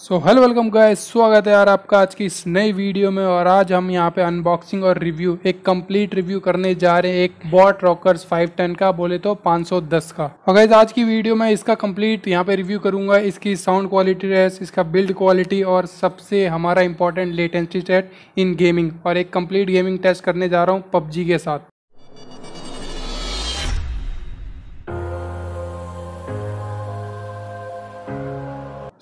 so hello welcome guys स्वागत है यार आपका आज की इस नई वीडियो में और आज हम यहाँ पे अनबॉक्सिंग और रिव्यू एक कंप्लीट रिव्यू करने जा रहे हैं एक बॉट रॉकर्स 510 का बोले तो 510 का और गाइस आज की वीडियो में इसका कंप्लीट यहाँ पे रिव्यू करूंगा इसकी साउंड क्वालिटी रेस इसका बिल्ड क्वालिटी और सबसे हमारा important latency set in gaming और एक कम्प्लीट गेमिंग टेस्ट करने जा रहा हूँ पबजी के साथ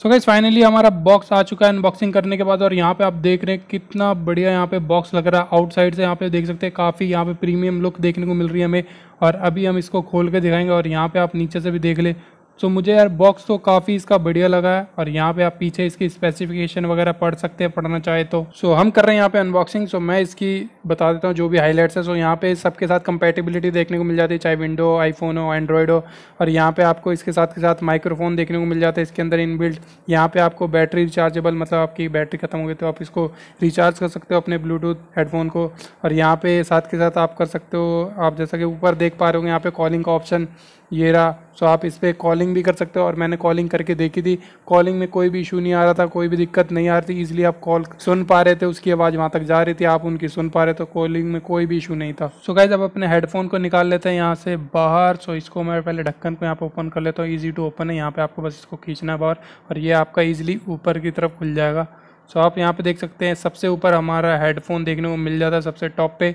सो गाइज फाइनली हमारा बॉक्स आ चुका है अनबॉक्सिंग करने के बाद और यहाँ पे आप देख रहे हैं कितना बढ़िया यहाँ पे बॉक्स लग रहा है आउटसाइड से यहाँ पे देख सकते हैं काफ़ी यहाँ पे प्रीमियम लुक देखने को मिल रही है हमें और अभी हम इसको खोल के दिखाएंगे और यहाँ पे आप नीचे से भी देख ले सो so, मुझे यार बॉक्स तो काफ़ी इसका बढ़िया लगा है और यहाँ पे आप पीछे इसकी स्पेसिफिकेशन वगैरह पढ़ सकते हैं पढ़ना चाहे तो सो so, हम कर रहे हैं यहाँ पे अनबॉक्सिंग सो so, मैं इसकी बता देता हूँ जो भी हाईलाइट्स है सो so, यहाँ पे सबके साथ कंपेटेबिलिटी देखने को मिल जाती है चाहे विंडो आईफोन हो एंड्रॉयड हो और यहाँ पे आपको इसके साथ के साथ माइक्रोफोन देखने को मिल जाता है इसके अंदर इनबिल्ट यहाँ पे आपको बैटरी रिचार्जेबल मतलब आपकी बैटरी खत्म हो गई तो आप इसको रिचार्ज कर सकते हो अपने ब्लूटूथ हेडफोन को और यहाँ पे साथ के साथ आप कर सकते हो आप जैसा कि ऊपर देख पा रहे हो यहाँ पे कॉलिंग का ऑप्शन ये रहा सो आप इस पर कॉलिंग भी कर सकते हो और मैंने कॉलिंग करके देखी थी कॉलिंग में कोई भी इशू नहीं आ रहा था कोई भी दिक्कत नहीं आ रही थी ईज़िली आप कॉल सुन पा रहे थे उसकी आवाज़ वहाँ तक जा रही थी आप उनकी सुन पा रहे थे कॉलिंग में कोई भी इशू नहीं था सो गाइज अब अपने हेडफोन को निकाल लेते हैं यहाँ से बाहर सो इसको मैं पहले ढक्कन को यहाँ पर ओपन कर लेता हूँ ईजी टू ओपन है यहाँ पर आपको बस इसको खींचना है बाहर और ये आपका ईजिली ऊपर की तरफ खुल जाएगा सो so, आप यहाँ पे देख सकते हैं सबसे ऊपर हमारा हेडफोन देखने को मिल जाता है सबसे टॉप पे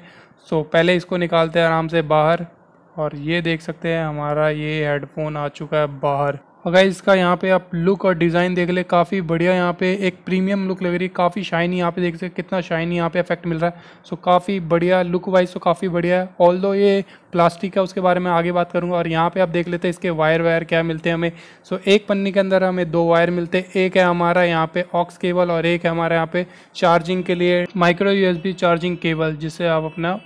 सो so, पहले इसको निकालते हैं आराम से बाहर और ये देख सकते हैं हमारा ये हेडफोन आ चुका है बाहर अगर इसका यहाँ पे आप लुक और डिज़ाइन देख ले काफ़ी बढ़िया यहाँ पे एक प्रीमियम लुक लग रही है काफ़ी शाइनी यहाँ पे देख सकते कितना शाइनी यहाँ पे इफेक्ट मिल रहा है सो काफ़ी बढ़िया लुक वाइज तो काफ़ी बढ़िया है ऑल दो ये प्लास्टिक है उसके बारे में आगे बात करूँगा और यहाँ पे आप देख लेते हैं इसके वायर वायर क्या मिलते हैं हमें सो एक पन्नी के अंदर हमें दो वायर मिलते हैं एक है हमारा यहाँ पे ऑक्स केबल और एक है हमारे यहाँ पे चार्जिंग के लिए माइक्रो यू चार्जिंग केबल जिसे आप अपना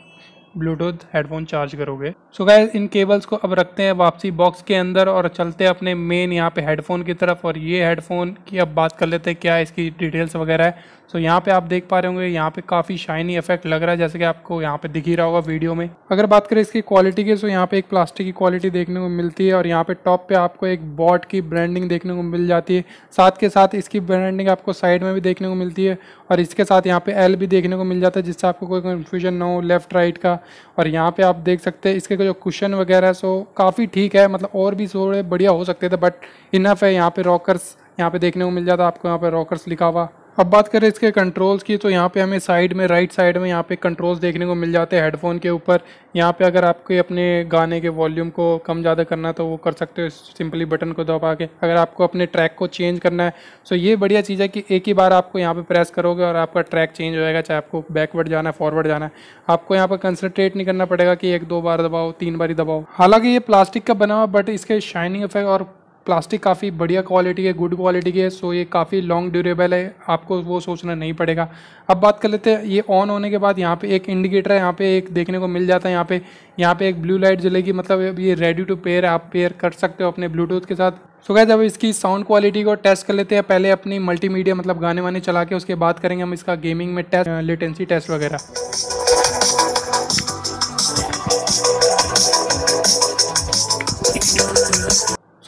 ब्लूटूथ हेडफोन चार्ज करोगे सो गाय इन केबल्स को अब रखते हैं वापसी बॉक्स के अंदर और चलते हैं अपने मेन यहाँ पे हेडफोन की तरफ और ये हेडफोन की अब बात कर लेते हैं क्या इसकी डिटेल्स वगैरह है सो so, यहाँ पे आप देख पा रहे होंगे यहाँ पे काफ़ी शाइनी इफेक्ट लग रहा है जैसे कि आपको यहाँ पे दिख ही रहा होगा वीडियो में अगर बात करें इसकी क्वालिटी की तो यहाँ पे एक प्लास्टिक की क्वालिटी देखने को मिलती है और यहाँ पे टॉप पे आपको एक बॉट की ब्रांडिंग देखने को मिल जाती है साथ के साथ इसकी ब्रांडिंग आपको साइड में भी देखने को मिलती है और इसके साथ यहाँ पे एल भी देखने को मिल जाता है जिससे आपको कोई कन्फ्यूजन ना हो लेफ्ट राइट का और यहाँ पे आप देख सकते हैं इसके जो कुशन वगैरह है सो काफ़ी ठीक है मतलब और भी थोड़े बढ़िया हो सकते थे बट इनफ है यहाँ पे रॉकर्स यहाँ पे देखने को मिल जाता है आपको यहाँ पे रॉकर्स लिखा हुआ अब बात करें इसके कंट्रोल्स की तो यहाँ पे हमें साइड में राइट साइड में यहाँ पे कंट्रोल्स देखने को मिल जाते हैं हेडफोन के ऊपर यहाँ पे अगर आपके अपने गाने के वॉल्यूम को कम ज़्यादा करना तो वो कर सकते हो सिंपली बटन को दबा के अगर आपको अपने ट्रैक को चेंज करना है सो तो ये बढ़िया चीज़ है कि एक ही बार आपको यहाँ पर प्रेस करोगे और आपका ट्रैक चेंज हो जाएगा चाहे आपको बैकवर्ड जाना है फॉरवर्ड जाना है आपको यहाँ पर कंसनट्रेट नहीं करना पड़ेगा कि एक दो बार दबाओ तीन बार ही दबाओ हालाँकि ये प्लास्टिक का बना हुआ बट इसके शाइनिंग इफेक्ट और प्लास्टिक काफ़ी बढ़िया क्वालिटी है गुड क्वालिटी की है सो ये काफ़ी लॉन्ग ड्यूरेबल है आपको वो सोचना नहीं पड़ेगा अब बात कर लेते हैं ये ऑन होने के बाद यहाँ पे एक इंडिकेटर है यहाँ पे एक देखने को मिल जाता है यहाँ पे यहाँ पे एक ब्लू लाइट जलेगी मतलब अब ये रेडी टू पेयर है आप पेयर कर सकते हो अपने ब्लूटूथ के साथ सो गए जब इसकी साउंड क्वालिटी को टेस्ट कर लेते हैं पहले अपनी मल्टी मतलब गाने वाने चला के उसके बाद करेंगे हम इसका गेमिंग में टेस्ट लेटेंसी टेस्ट वगैरह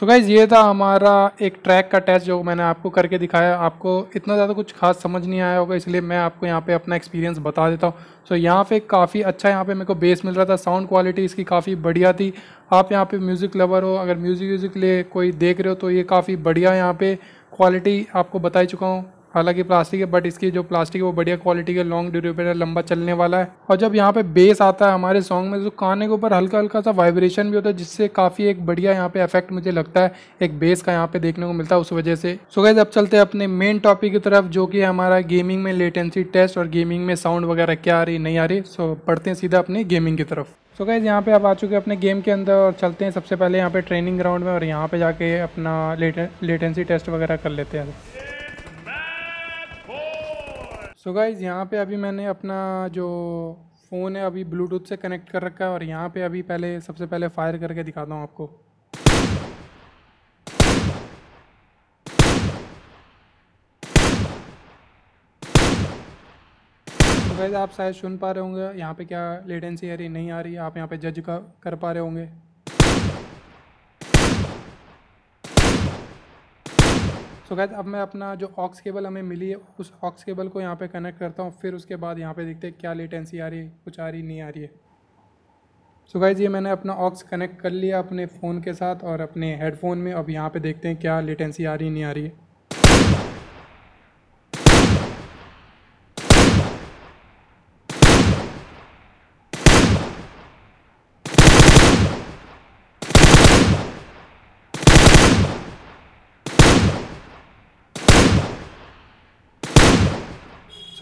सो गाइज़ ये था हमारा एक ट्रैक का टेस्ट जो मैंने आपको करके दिखाया आपको इतना ज़्यादा कुछ खास समझ नहीं आया होगा इसलिए मैं आपको यहाँ पे अपना एक्सपीरियंस बता देता हूँ सो so यहाँ पे काफ़ी अच्छा यहाँ पे मेरे को बेस मिल रहा था साउंड क्वालिटी इसकी काफ़ी बढ़िया थी आप यहाँ पे म्यूज़िक लवर हो अगर म्यूज़िक व्यूज़िक लिए कोई देख रहे हो तो ये काफ़ी बढ़िया यहाँ पर क्वालिटी आपको बता चुका हूँ हालांकि प्लास्टिक है बट इसकी जो प्लास्टिक है वो बढ़िया क्वालिटी का लॉन्ग ड्यूरेबल है लंबा चलने वाला है और जब यहाँ पे बेस आता है हमारे सॉन्ग में तो काने के ऊपर हल्का हल्का सा वाइब्रेशन भी होता है जिससे काफ़ी एक बढ़िया यहाँ पे इफेक्ट मुझे लगता है एक बेस का यहाँ पे देखने को मिलता है उस वजह से सो गैज अब चलते हैं अपने मेन टॉपिक की तरफ जो कि हमारा गेमिंग में लेटेंसी टेस्ट और गेमिंग में साउंड वगैरह क्या आ रही नहीं आ रही सो पढ़ते हैं सीधा अपनी गेमिंग की तरफ सो गैज़ यहाँ पे आप आ चुके हैं अपने गेम के अंदर और चलते हैं सबसे पहले यहाँ पे ट्रेनिंग ग्राउंड में और यहाँ पे जाके अपना लेटेंसी टेस्ट वगैरह कर लेते हैं सो गाइज़ यहाँ पे अभी मैंने अपना जो फ़ोन है अभी ब्लूटूथ से कनेक्ट कर रखा है और यहाँ पे अभी पहले सबसे पहले फायर करके दिखाता हूँ आपको तो गाइज़ आप शायद सुन पा रहे होंगे यहाँ पे क्या लेटेंसी आ रही नहीं आ रही आप यहाँ पे जज कर पा रहे होंगे सो तो गैस अब मैं अपना जो ऑक्स केबल हमें मिली है उस ऑक्स केबल को यहाँ पे कनेक्ट करता हूँ फिर उसके बाद यहाँ पे देखते हैं क्या लेटेंसी आ रही है कुछ आ रही नहीं आ रही है सो गैस ये मैंने अपना ऑक्स कनेक्ट कर लिया अपने फ़ोन के साथ और अपने हेडफोन में अब यहाँ पे देखते हैं क्या लेटेंसी आ रही नहीं आ रही है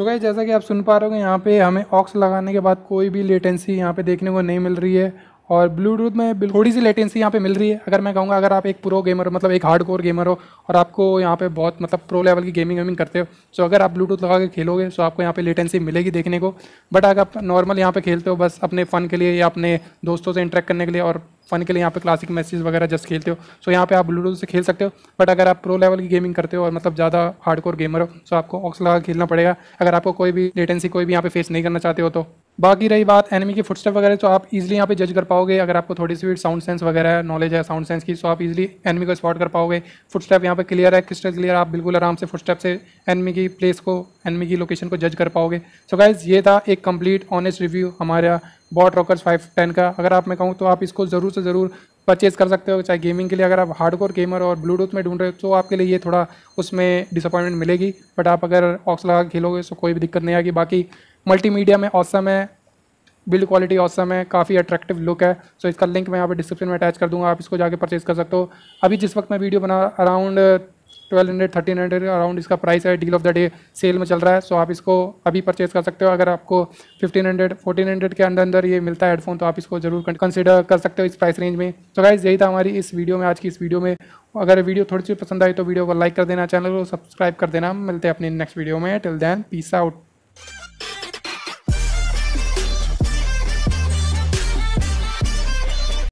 सो गाइज जैसा कि आप सुन पा रहे हो यहाँ पे हमें ऑक्स लगाने के बाद कोई भी लेटेंसी यहाँ पे देखने को नहीं मिल रही है और ब्लूटूथ में थोड़ी सी लेटेंसी यहाँ पे मिल रही है अगर मैं कहूँगा अगर आप एक प्रो गेमर हो मतलब एक हार्ड कोर गेमर हो और आपको यहाँ पे बहुत मतलब प्रो लेवल की गेमिंग वेमिंग करते हो सो तो अगर आप ब्लूटूथ लगा के खेलोगे सो तो आपको यहाँ पे लेटेंसी मिलेगी देखने को बट अगर आप नॉर्मल यहाँ पे खेलते हो बस अपने फ़न के लिए या अपने दोस्तों से इंटरेक्ट करने के लिए और फ़न के लिए यहाँ पे क्लासिक मैसेज वगैरह जस्ट खेलते हो सो तो यहाँ पे आप ब्लूटूथ से खेल सकते हो बट अगर आप प्रो लेवल की गेमिंग करते हो और मतलब ज़्यादा हार्ड कोर गेमर हो सो आपको ऑक्स लगा खेलना पड़ेगा अगर आपको कोई भी लेटेंसी कोई भी यहाँ पे फेस नहीं करना चाहते हो तो बाकी रही बात एनिमी के फुटस्टेप वगैरह तो आप इजीली यहाँ पे जज कर पाओगे अगर आपको थोड़ी सी साउंड सेंस वगैरह नॉलेज है साउंड सेंस की तो आप इजीली एनिमी को स्पॉट कर पाओगे फुटस्टेप यहाँ पे क्लियर है क्रिस्टल क्लियर आप बिल्कुल आराम से फुटस्टेप से एनिमी की प्लेस को एनिमी की लोकेशन को जज कर पाओगे सो so गाइज ये था एक कंप्लीट ऑनेस्ट रिव्यू हमारा बॉट रॉकर्स फाइव का अगर आप मैं कहूँ तो आप इसको ज़रूर से ज़रूर परचेज़ कर सकते हो चाहे गेमिंग के लिए अगर आप हार्डकोर गेमर और ब्लूटूथ में ढूंढ रहे हो तो आपके लिए ये थोड़ा उसमें डिसअपॉइंटमेंट मिलेगी बट आप अगर ऑक्सला खेलोगे तो कोई भी दिक्कत नहीं आएगी बाकी मल्टीमीडिया में औसम है बिल्ड क्वालिटी औसम है काफ़ी अट्रैक्टिव लुक है सो इसका लिंक मैं यहाँ पे डिस्क्रिप्शन में अटैच कर दूंगा आप इसको जाकर परचेज कर सकते हो अभी जिस वक्त मैं वीडियो बना around twelve hundred hundred around इसका प्राइस है deal of the day sale में चल रहा है सो आप इसको अभी परचेज कर सकते हो अगर आपको 1500 हंड्रेड हंड्रेड के अंदर अंदर ये मिलता है हेडफोन तो आप इसको जरूर कंसिडर कर सकते हो इस प्राइस रेंज में तो गाइज यही था हमारी इस वीडियो में आज की इस वीडियो में अगर वीडियो थोड़ी सी पसंद आई तो वीडियो को लाइक कर देना चैनल को सब्सक्राइब कर देना मिलते हैं अपने नेक्स्ट वीडियो में टिल दैन पीस आउट